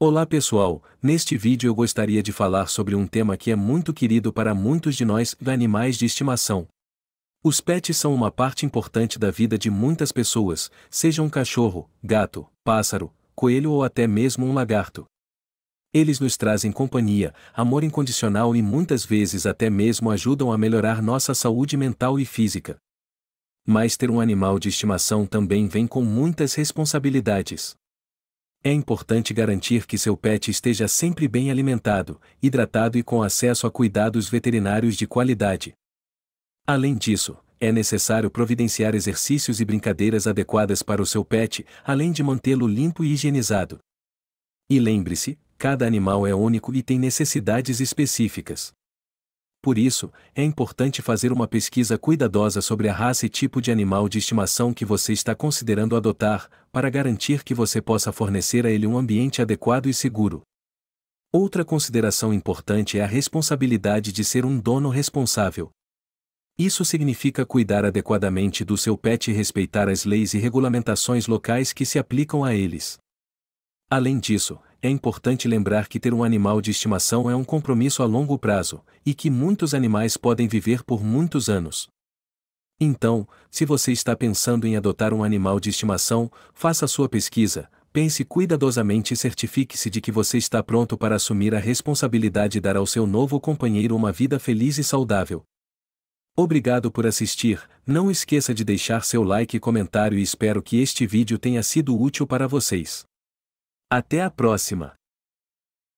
Olá pessoal, neste vídeo eu gostaria de falar sobre um tema que é muito querido para muitos de nós, animais de estimação. Os pets são uma parte importante da vida de muitas pessoas, seja um cachorro, gato, pássaro, coelho ou até mesmo um lagarto. Eles nos trazem companhia, amor incondicional e muitas vezes até mesmo ajudam a melhorar nossa saúde mental e física. Mas ter um animal de estimação também vem com muitas responsabilidades. É importante garantir que seu pet esteja sempre bem alimentado, hidratado e com acesso a cuidados veterinários de qualidade. Além disso, é necessário providenciar exercícios e brincadeiras adequadas para o seu pet, além de mantê-lo limpo e higienizado. E lembre-se, cada animal é único e tem necessidades específicas. Por isso, é importante fazer uma pesquisa cuidadosa sobre a raça e tipo de animal de estimação que você está considerando adotar, para garantir que você possa fornecer a ele um ambiente adequado e seguro. Outra consideração importante é a responsabilidade de ser um dono responsável. Isso significa cuidar adequadamente do seu pet e respeitar as leis e regulamentações locais que se aplicam a eles. Além disso, é importante lembrar que ter um animal de estimação é um compromisso a longo prazo, e que muitos animais podem viver por muitos anos. Então, se você está pensando em adotar um animal de estimação, faça sua pesquisa, pense cuidadosamente e certifique-se de que você está pronto para assumir a responsabilidade de dar ao seu novo companheiro uma vida feliz e saudável. Obrigado por assistir, não esqueça de deixar seu like e comentário e espero que este vídeo tenha sido útil para vocês. Até a próxima!